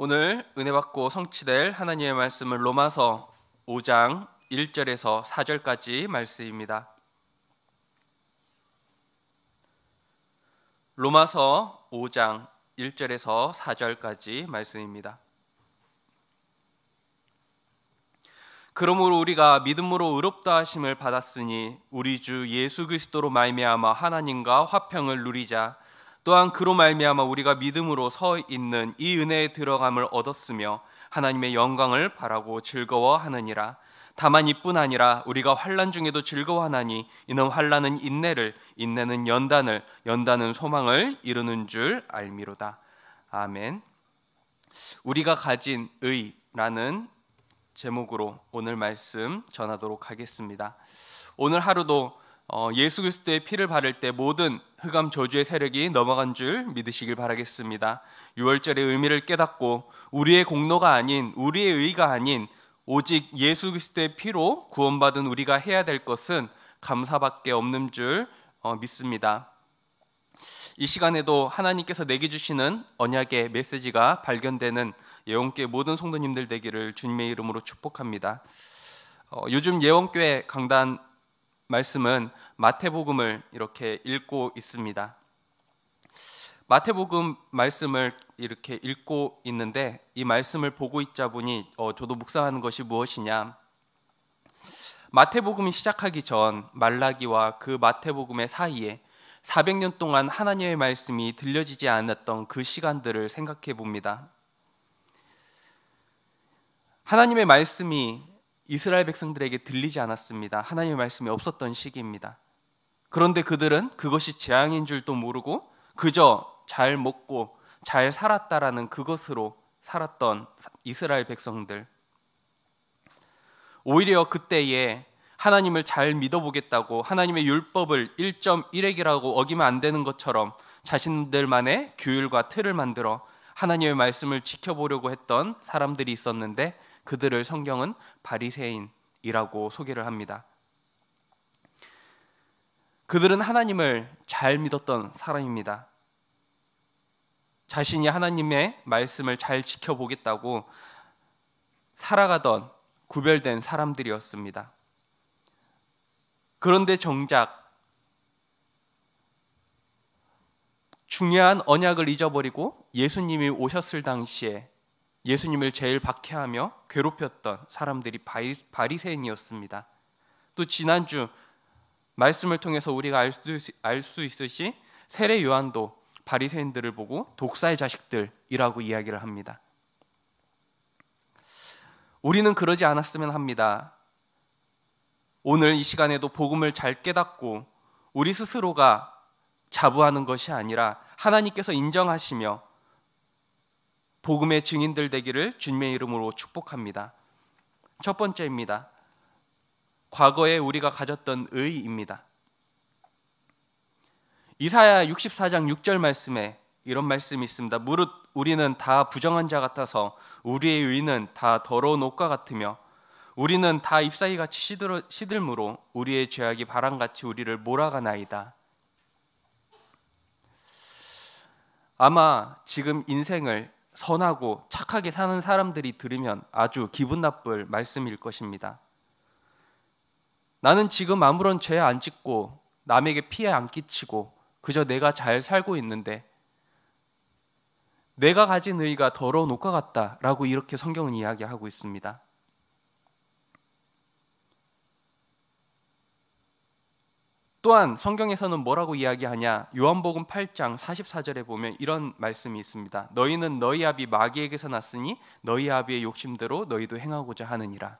오늘 은혜 받고 성취될 하나님의 말씀은 로마서 5장 1절에서 4절까지 말씀입니다. 로마서 5장 1절에서 4절까지 말씀입니다. 그러므로 우리가 믿음으로 의롭다 하심을 받았으니 우리 주 예수 그리스도로 말미암아 하나님과 화평을 누리자 또한 그로 말미암아 우리가 믿음으로 서 있는 이은혜에 들어감을 얻었으며 하나님의 영광을 바라고 즐거워하느니라 다만 이뿐 아니라 우리가 환란 중에도 즐거워하나니 이는 환란은 인내를 인내는 연단을 연단은 소망을 이루는 줄 알미로다 아멘 우리가 가진 의라는 제목으로 오늘 말씀 전하도록 하겠습니다 오늘 하루도 어, 예수 그리스도의 피를 바를 때 모든 흑암 저주의 세력이 넘어간 줄 믿으시길 바라겠습니다. 6월절의 의미를 깨닫고 우리의 공로가 아닌 우리의 의가 아닌 오직 예수 그리스도의 피로 구원받은 우리가 해야 될 것은 감사밖에 없는 줄 어, 믿습니다. 이 시간에도 하나님께서 내게 주시는 언약의 메시지가 발견되는 예원교회 모든 성도님들 되기를 주님의 이름으로 축복합니다. 어, 요즘 예원교회 강단 말씀은 마태복음을 이렇게 읽고 있습니다. 마태복음 말씀을 이렇게 읽고 있는데 이 말씀을 보고 있자 보니 어, 저도 묵상하는 것이 무엇이냐 마태복음이 시작하기 전 말라기와 그 마태복음의 사이에 400년 동안 하나님의 말씀이 들려지지 않았던 그 시간들을 생각해 봅니다. 하나님의 말씀이 이스라엘 백성들에게 들리지 않았습니다. 하나님의 말씀이 없었던 시기입니다. 그런데 그들은 그것이 재앙인 줄도 모르고 그저 잘 먹고 잘 살았다라는 그것으로 살았던 이스라엘 백성들. 오히려 그때에 하나님을 잘 믿어보겠다고 하나님의 율법을 1.1액이라고 어기면 안 되는 것처럼 자신들만의 규율과 틀을 만들어 하나님의 말씀을 지켜보려고 했던 사람들이 있었는데 그들을 성경은 바리새인이라고 소개를 합니다. 그들은 하나님을 잘 믿었던 사람입니다. 자신이 하나님의 말씀을 잘 지켜보겠다고 살아가던 구별된 사람들이었습니다. 그런데 정작 중요한 언약을 잊어버리고 예수님이 오셨을 당시에 예수님을 제일 박해하며 괴롭혔던 사람들이 바리새인이었습니다. 또 지난주 말씀을 통해서 우리가 알수 있듯이 세례 요한도 바리새인들을 보고 독사의 자식들이라고 이야기를 합니다. 우리는 그러지 않았으면 합니다. 오늘 이 시간에도 복음을 잘 깨닫고 우리 스스로가 자부하는 것이 아니라 하나님께서 인정하시며 복음의 증인들 되기를 주님의 이름으로 축복합니다. 첫 번째입니다. 과거에 우리가 가졌던 의입니다. 이사야 64장 6절 말씀에 이런 말씀이 있습니다. 무릇 우리는 다 부정한 자 같아서 우리의 의는 다 더러운 옷과 같으며 우리는 다 잎사귀 같이 시들, 므로 우리의 죄악이 바람같이 우리를 몰아가나이다. 아마 지금 인생을 선하고 착하게 사는 사람들이 들으면 아주 기분 나쁠 말씀일 것입니다. 나는 지금 아무런 죄 안 짓고 남에게 피해 안 끼치고 그저 내가 잘 살고 있는데 내가 가진 의가 더러운 옷과 같다라고 이렇게 성경은 이야기하고 있습니다. 또한 성경에서는 뭐라고 이야기하냐? 요한복음 8장 44절에 보면 이런 말씀이 있습니다. 너희는 너희 아비 마귀에게서 났으니 너희 아비의 욕심대로 너희도 행하고자 하느니라.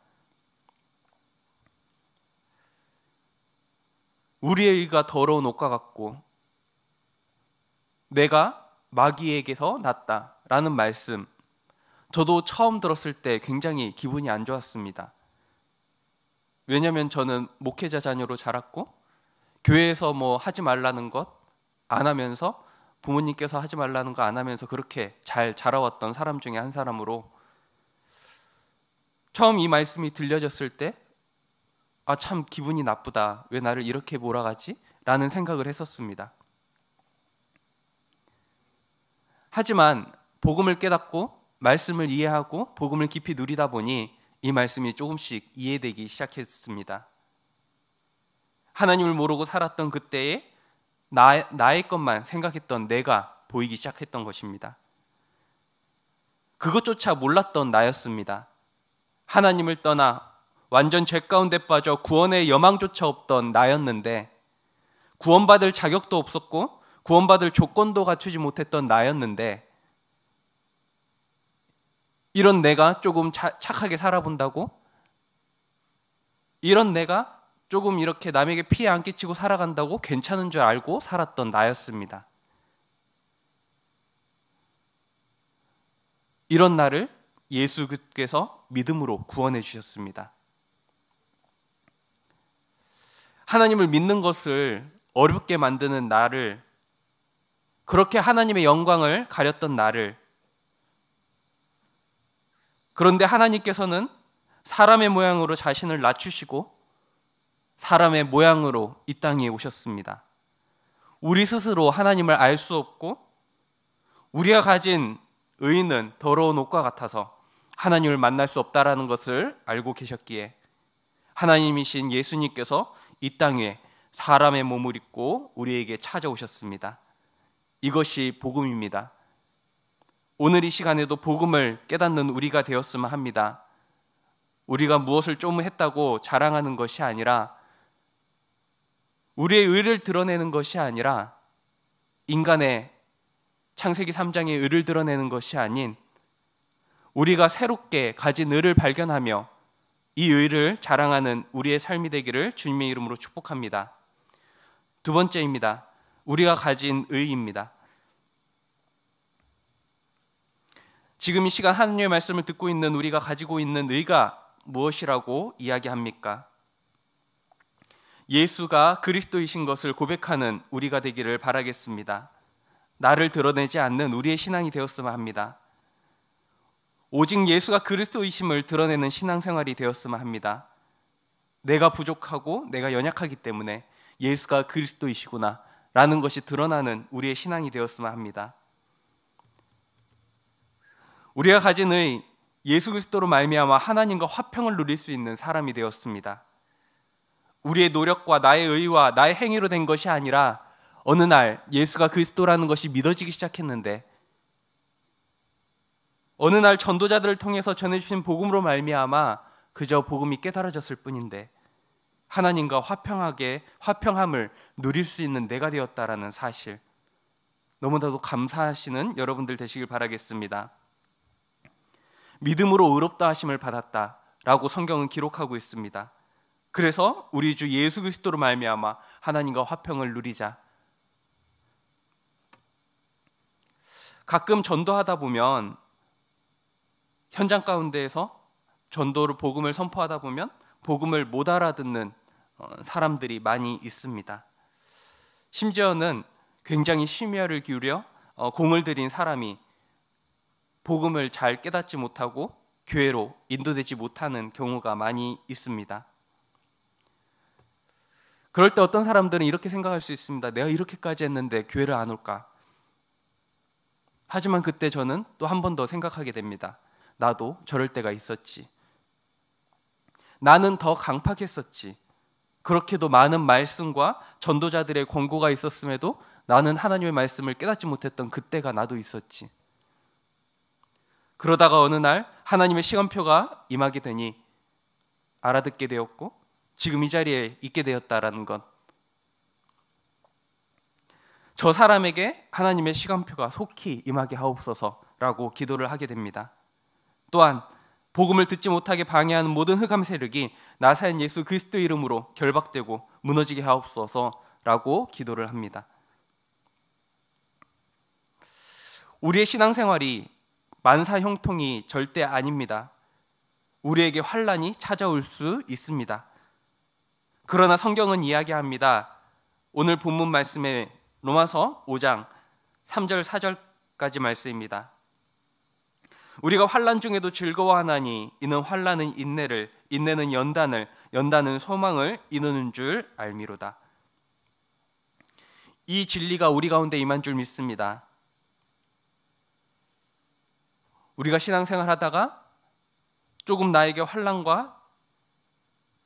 우리의 의가 더러운 옷과 같고 내가 마귀에게서 났다라는 말씀. 저도 처음 들었을 때 굉장히 기분이 안 좋았습니다. 왜냐하면 저는 목회자 자녀로 자랐고 교회에서 뭐 하지 말라는 것 안 하면서 부모님께서 하지 말라는 거 안 하면서 그렇게 잘 자라왔던 사람 중에 한 사람으로 처음 이 말씀이 들려졌을 때 아 참 기분이 나쁘다 왜 나를 이렇게 몰아가지? 라는 생각을 했었습니다. 하지만 복음을 깨닫고 말씀을 이해하고 복음을 깊이 누리다 보니 이 말씀이 조금씩 이해되기 시작했습니다. 하나님을 모르고 살았던 그때에 나, 나의 것만 생각했던 내가 보이기 시작했던 것입니다. 그것조차 몰랐던 나였습니다. 하나님을 떠나 완전 죄 가운데 빠져 구원의 여망조차 없던 나였는데 구원받을 자격도 없었고 구원받을 조건도 갖추지 못했던 나였는데 이런 내가 조금 착하게 살아본다고? 이런 내가 조금 이렇게 남에게 피해 안 끼치고 살아간다고 괜찮은 줄 알고 살았던 나였습니다. 이런 나를 예수께서 믿음으로 구원해 주셨습니다. 하나님을 믿는 것을 어렵게 만드는 나를 그렇게 하나님의 영광을 가렸던 나를 그런데 하나님께서는 사람의 모양으로 자신을 낮추시고 사람의 모양으로 이 땅에 오셨습니다. 우리 스스로 하나님을 알 수 없고 우리가 가진 의인은 더러운 옷과 같아서 하나님을 만날 수 없다라는 것을 알고 계셨기에 하나님이신 예수님께서 이 땅에 사람의 몸을 입고 우리에게 찾아오셨습니다. 이것이 복음입니다. 오늘 이 시간에도 복음을 깨닫는 우리가 되었으면 합니다. 우리가 무엇을 좀 했다고 자랑하는 것이 아니라 우리의 의를 드러내는 것이 아니라 인간의 창세기 3장의 의를 드러내는 것이 아닌 우리가 새롭게 가진 의를 발견하며 이 의를 자랑하는 우리의 삶이 되기를 주님의 이름으로 축복합니다. 두 번째입니다. 우리가 가진 의입니다. 지금 이 시간 하나님의 말씀을 듣고 있는 우리가 가지고 있는 의가 무엇이라고 이야기합니까? 예수가 그리스도이신 것을 고백하는 우리가 되기를 바라겠습니다. 나를 드러내지 않는 우리의 신앙이 되었으면 합니다. 오직 예수가 그리스도이심을 드러내는 신앙생활이 되었으면 합니다. 내가 부족하고 내가 연약하기 때문에 예수가 그리스도이시구나 라는 것이 드러나는 우리의 신앙이 되었으면 합니다. 우리가 가진 의 예수 그리스도로 말미암아 하나님과 화평을 누릴 수 있는 사람이 되었습니다. 우리의 노력과 나의 의와 나의 행위로 된 것이 아니라 어느 날 예수가 그리스도라는 것이 믿어지기 시작했는데 어느 날 전도자들을 통해서 전해주신 복음으로 말미암아 그저 복음이 깨달아졌을 뿐인데 하나님과 화평하게 화평함을 누릴 수 있는 내가 되었다라는 사실 너무나도 감사하시는 여러분들 되시길 바라겠습니다. 믿음으로 의롭다 하심을 받았다라고 성경은 기록하고 있습니다. 그래서 우리 주 예수 그리스도로 말미암아 하나님과 화평을 누리자. 가끔 전도하다 보면 현장 가운데에서 전도를 복음을 선포하다 보면 복음을 못 알아듣는 어, 사람들이 많이 있습니다. 심지어는 굉장히 심혈을 기울여 어, 공을 들인 사람이 복음을 잘 깨닫지 못하고 교회로 인도되지 못하는 경우가 많이 있습니다. 그럴 때 어떤 사람들은 이렇게 생각할 수 있습니다. 내가 이렇게까지 했는데 교회를 안 올까? 하지만 그때 저는 또 한 번 더 생각하게 됩니다. 나도 저럴 때가 있었지. 나는 더 강팍했었지. 그렇게도 많은 말씀과 전도자들의 권고가 있었음에도 나는 하나님의 말씀을 깨닫지 못했던 그때가 나도 있었지. 그러다가 어느 날 하나님의 시간표가 임하게 되니 알아듣게 되었고 지금 이 자리에 있게 되었다라는 것. 저 사람에게 하나님의 시간표가 속히 임하게 하옵소서라고 기도를 하게 됩니다. 또한 복음을 듣지 못하게 방해하는 모든 흑암 세력이 나사인 예수 그리스도 이름으로 결박되고 무너지게 하옵소서라고 기도를 합니다. 우리의 신앙생활이 만사 형통이 절대 아닙니다. 우리에게 환란이 찾아올 수 있습니다. 그러나 성경은 이야기합니다. 오늘 본문 말씀에 로마서 5장 3절 4절까지 말씀입니다. 우리가 환란 중에도 즐거워하나니 이는 환란은 인내를 인내는 연단을 연단은 소망을 이루는 줄 알미로다. 이 진리가 우리 가운데 임한 줄 믿습니다. 우리가 신앙생활 하다가 조금 나에게 환란과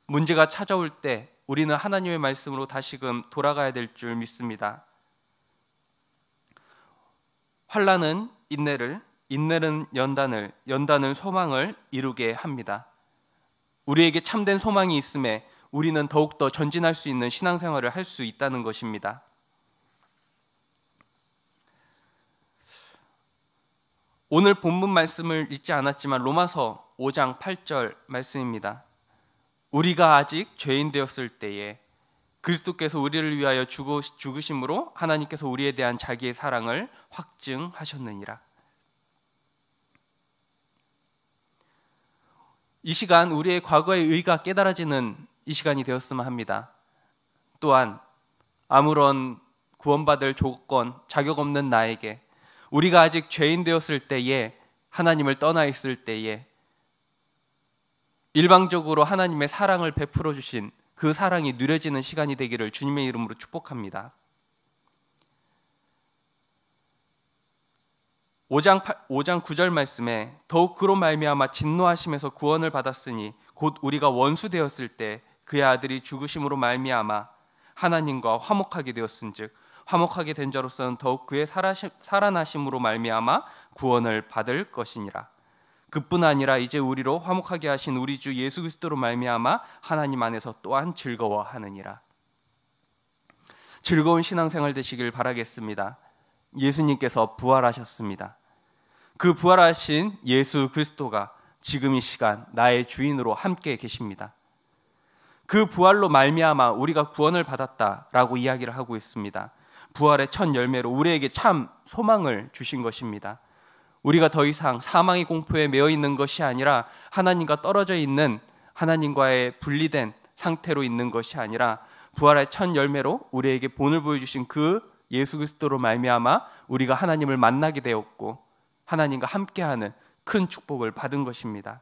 문제가 찾아올 때 우리는 하나님의 말씀으로 다시금 돌아가야 될 줄 믿습니다. 환란은 인내를, 인내는 연단을, 연단은 소망을 이루게 합니다. 우리에게 참된 소망이 있음에 우리는 더욱더 전진할 수 있는 신앙생활을 할 수 있다는 것입니다. 오늘 본문 말씀을 읽지 않았지만 로마서 5장 8절 말씀입니다. 우리가 아직 죄인 되었을 때에 그리스도께서 우리를 위하여 죽으심으로 하나님께서 우리에 대한 자기의 사랑을 확증하셨느니라. 이 시간 우리의 과거의 의가 깨달아지는 이 시간이 되었으면 합니다. 또한 아무런 구원받을 조건, 자격 없는 나에게 우리가 아직 죄인 되었을 때에 하나님을 떠나 있을 때에 일방적으로 하나님의 사랑을 베풀어 주신 그 사랑이 누려지는 시간이 되기를 주님의 이름으로 축복합니다. 5장, 8, 5장 9절 말씀에 더욱 그로 말미암아 진노하심에서 구원을 받았으니 곧 우리가 원수 되었을 때 그의 아들이 죽으심으로 말미암아 하나님과 화목하게 되었은즉 화목하게 된 자로서는 더욱 그의 살아나심으로 말미암아 구원을 받을 것이니라. 그뿐 아니라 이제 우리로 화목하게 하신 우리 주 예수 그리스도로 말미암아 하나님 안에서 또한 즐거워하느니라. 즐거운 신앙생활 되시길 바라겠습니다. 예수님께서 부활하셨습니다. 그 부활하신 예수 그리스도가 지금 이 시간 나의 주인으로 함께 계십니다. 그 부활로 말미암아 우리가 구원을 받았다라고 이야기를 하고 있습니다. 부활의 첫 열매로 우리에게 참 소망을 주신 것입니다. 우리가 더 이상 사망의 공포에 매여 있는 것이 아니라 하나님과 떨어져 있는 하나님과의 분리된 상태로 있는 것이 아니라 부활의 첫 열매로 우리에게 본을 보여주신 그 예수 그리스도로 말미암아 우리가 하나님을 만나게 되었고 하나님과 함께하는 큰 축복을 받은 것입니다.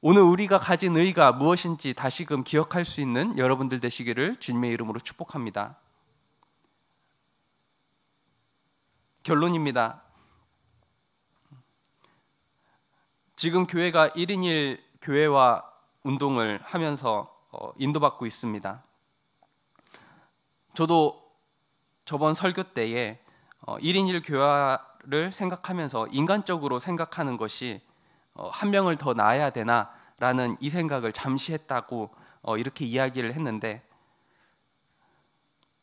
오늘 우리가 가진 의가 무엇인지 다시금 기억할 수 있는 여러분들 되시기를 주님의 이름으로 축복합니다. 결론입니다. 지금 교회가 1인 1 교회와 운동을 하면서 어, 인도받고 있습니다. 저도 저번 설교 때에 1인 어, 1 교회를 생각하면서 인간적으로 생각하는 것이 어, 한 명을 더 낳아야 되나라는 이 생각을 잠시 했다고 이렇게 이야기를 했는데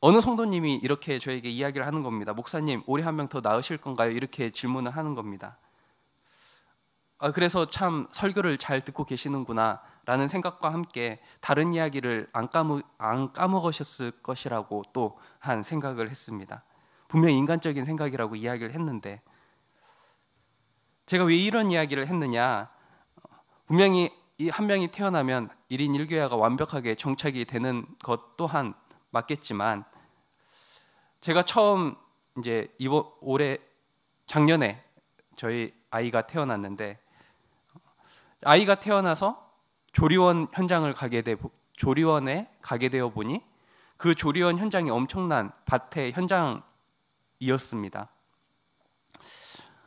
어느 성도님이 이렇게 저에게 이야기를 하는 겁니다. 목사님, 올해 한 명 더 나으실 건가요? 이렇게 질문을 하는 겁니다. 아, 그래서 참 설교를 잘 듣고 계시는구나 라는 생각과 함께 다른 이야기를 안, 까먹, 안 까먹으셨을 것이라고 또 한 생각을 했습니다. 분명 인간적인 생각이라고 이야기를 했는데 제가 왜 이런 이야기를 했느냐 분명히 이 한 명이 태어나면 1인 1교회가 완벽하게 정착이 되는 것 또한 맞겠지만 제가 처음 이제 이번 올해 작년에 저희 아이가 태어났는데 아이가 태어나서 조리원 현장을 가게 돼 조리원에 가게 되어 보니 그 조리원 현장이 엄청난 밭의 현장이었습니다.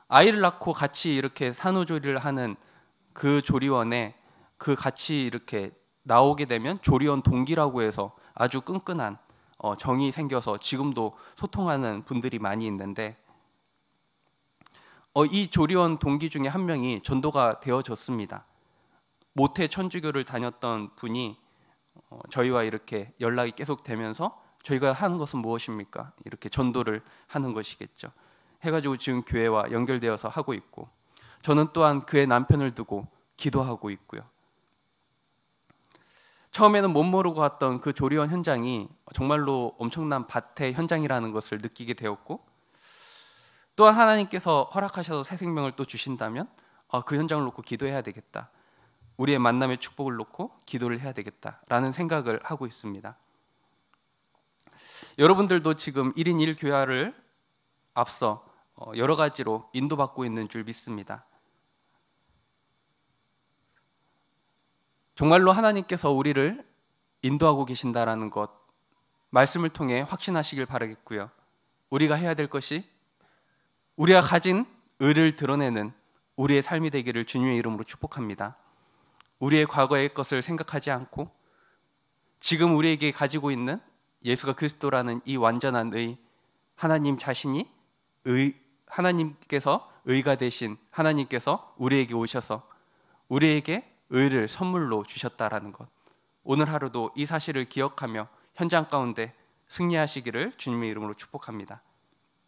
아이를 낳고 같이 이렇게 산후조리를 하는 그 조리원에 그 같이 이렇게 나오게 되면 조리원 동기라고 해서 아주 끈끈한 어, 정이 생겨서 지금도 소통하는 분들이 많이 있는데 어, 이 조리원 동기 중에 한 명이 전도가 되어졌습니다. 모태 천주교를 다녔던 분이 어, 저희와 이렇게 연락이 계속 되면서 저희가 하는 것은 무엇입니까? 이렇게 전도를 하는 것이겠죠. 해가지고 지금 교회와 연결되어서 하고 있고 저는 또한 그의 남편을 두고 기도하고 있고요. 처음에는 못 모르고 왔던 그 조리원 현장이 정말로 엄청난 밭의 현장이라는 것을 느끼게 되었고 또한 하나님께서 허락하셔서 새 생명을 또 주신다면 어, 그 현장을 놓고 기도해야 되겠다. 우리의 만남의 축복을 놓고 기도를 해야 되겠다라는 생각을 하고 있습니다. 여러분들도 지금 1인 1교회를 앞서 어, 여러 가지로 인도받고 있는 줄 믿습니다. 정말로 하나님께서 우리를 인도하고 계신다라는 것 말씀을 통해 확신하시길 바라겠고요. 우리가 해야 될 것이 우리가 가진 의를 드러내는 우리의 삶이 되기를 주님의 이름으로 축복합니다. 우리의 과거의 것을 생각하지 않고 지금 우리에게 가지고 있는 예수가 그리스도라는 이 완전한 의 하나님 자신이 의 하나님께서 의가 되신 하나님께서 우리에게 오셔서 우리에게 의를 선물로 주셨다라는 것. 오늘 하루도 이 사실을 기억하며 현장 가운데 승리하시기를 주님의 이름으로 축복합니다.